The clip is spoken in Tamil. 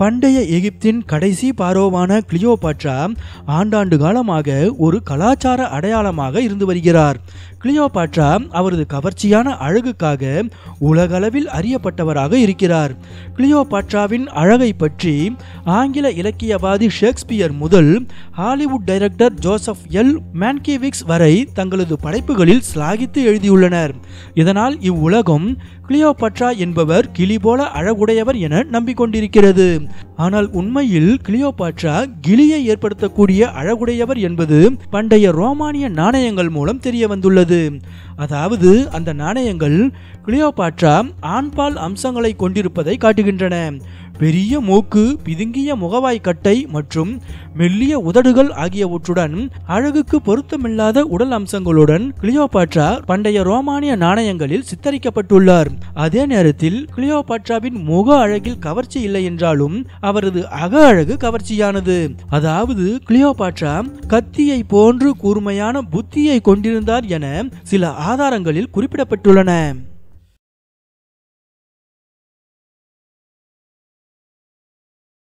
பண்டைய எகிப்தின் கடைசி பாரோவான கிளியோபாட்ரா ஆண்டாண்டு காலமாக ஒரு கலாச்சார அடையாளமாக இருந்து வருகிறார் கிளியோபாட்ரா அவரது கவர்ச்சியான அழகுக்காக உலகளவில் அறியப்பட்டவராக இருக்கிறார் கிளியோபாட்ராவின் அழகை பற்றி ஆங்கில இலக்கியவாதி ஷேக்ஸ்பியர் முதல் Hollywood director Joseph L Mankiewicz வரை தங்களது படைப்புகளில் சிலாகித்து எழுதியுள்ளனர் இதனால் இவ்வுலகம் கிளியோபட்ரா என்பவர் கிளி போல அழகுடையவர் என நம்பிக்கொண்டிருக்கிறது ஆனால் உண்மையில் கிளியோபாட்ரா கிளியை ஏற்படுத்தக்கூடிய அழகுடையவர் என்பது பண்டைய ரோமானிய நாணயங்கள் மூலம் தெரிய வந்துள்ளது அதாவது அந்த நாணயங்கள் கிளியோபாட்ரா ஆண்பால் அம்சங்களை கொண்டிருப்பதை காட்டுகின்றன பெரிய மூக்கு பிதுங்கிய முகவாய் கட்டை மற்றும் மெல்லிய உதடுகள் ஆகியவற்றுடன் அழகுக்கு பொருத்தமில்லாத உடல் அம்சங்களுடன் கிளியோபாட்ரா பண்டைய ரோமானிய நாணயங்களில் சித்தரிக்கப்பட்டுள்ளார் அதே நேரத்தில் கிளியோபாட்ராவின் முக அழகில் கவர்ச்சி இல்லை என்றாலும் அவரது அக அழகு கவர்ச்சியானது அதாவது கிளியோபாட்ரா கத்தியை போன்று கூர்மையான புத்தியை கொண்டிருந்தார் என சில ஆதாரங்களில் குறிப்பிடப்பட்டுள்ளன